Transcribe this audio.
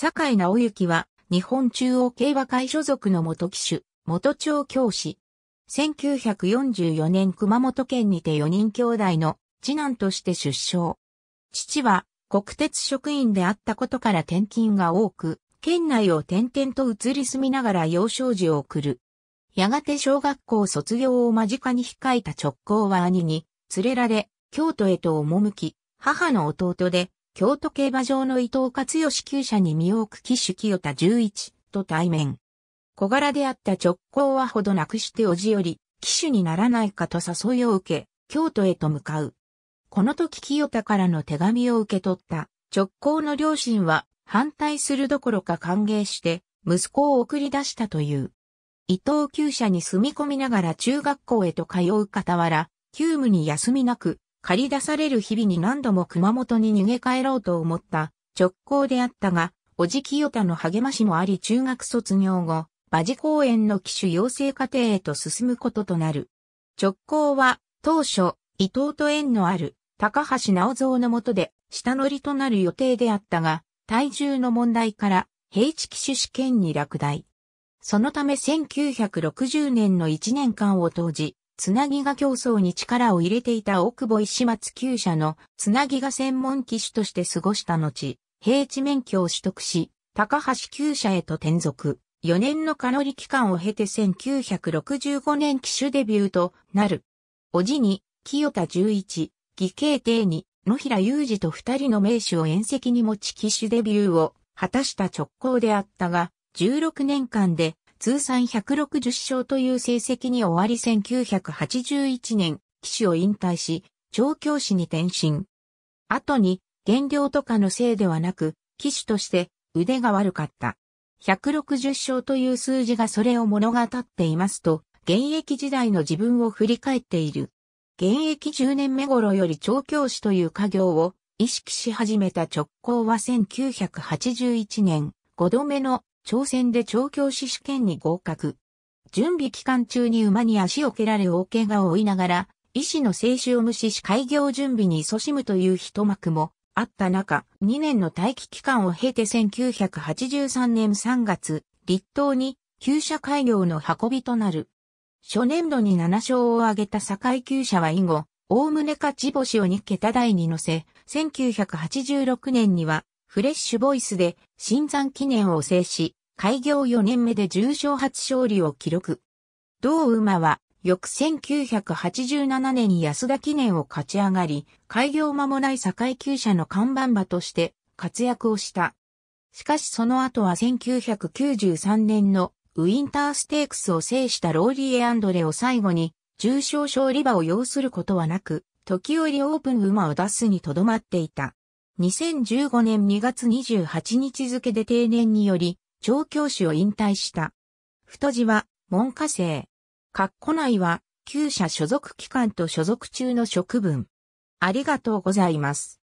坂井直之は、日本中央競馬会所属の元騎手、元町教師。1944年熊本県にて4人兄弟の次男として出生。父は国鉄職員であったことから転勤が多く、県内を転々と移り住みながら幼少時を送る。やがて小学校卒業を間近に控えた直行は兄に連れられ、京都へと赴き、母の弟で京都競馬場の伊藤勝義厩舎に身を置く騎手清田11と対面。小柄であった直行はほどなくしておじより、騎手にならないかと誘いを受け、京都へと向かう。この時清田からの手紙を受け取った直行の両親は反対するどころか歓迎して息子を送り出したという。伊藤厩舎に住み込みながら中学校へと通う傍ら、急務に休みなく借り出される日々に何度も熊本に逃げ帰ろうと思った直行であったが、おじきよたの励ましもあり中学卒業後、馬事公園の騎手養成課程へと進むこととなる。直行は、当初、伊藤と縁のある高橋直蔵の下で下乗りとなる予定であったが、体重の問題から平地騎手試験に落第。そのため1960年の1年間を投じ、つなぎが競争に力を入れていた奥母石松厩舎のつなぎが専門機種として過ごした後、平地免許を取得し、高橋厩舎へと転属。4年のカロリ期間を経て1965年機種デビューとなる。おじに、清田十一、義慶帝に、野平雄二と二人の名手を遠石に持ち機種デビューを果たした直行であったが、16年間で通算160勝という成績に終わり1981年、騎手を引退し、調教師に転身。後に、減量とかのせいではなく、騎手として腕が悪かった。160勝という数字がそれを物語っていますと、現役時代の自分を振り返っている。現役10年目頃より調教師という家業を意識し始めた直行は1981年、5度目の挑戦で調教師試験に合格。準備期間中に馬に足を蹴られ大怪我を負いながら、医師の制止を無視し開業準備に勤しむという一幕もあった中、2年の待機期間を経て1983年3月、立党に旧社開業の運びとなる。初年度に7勝を挙げた堺旧社は以後、大胸勝ち星を2桁台に乗せ、1986年にはフレッシュボイスで新山記念を制し、開業4年目で重賞初勝利を記録。同馬は、翌1987年に安田記念を勝ち上がり、開業間もない境級者の看板馬として活躍をした。しかしその後は1993年のウィンターステークスを制したローリエ・アンドレを最後に、重賞勝利馬を要することはなく、時折オープン馬を出すにとどまっていた。2015年2月28日付で定年により、調教師を引退した。太字は、文科生。括弧内は、旧社所属機関と所属中の職分。ありがとうございます。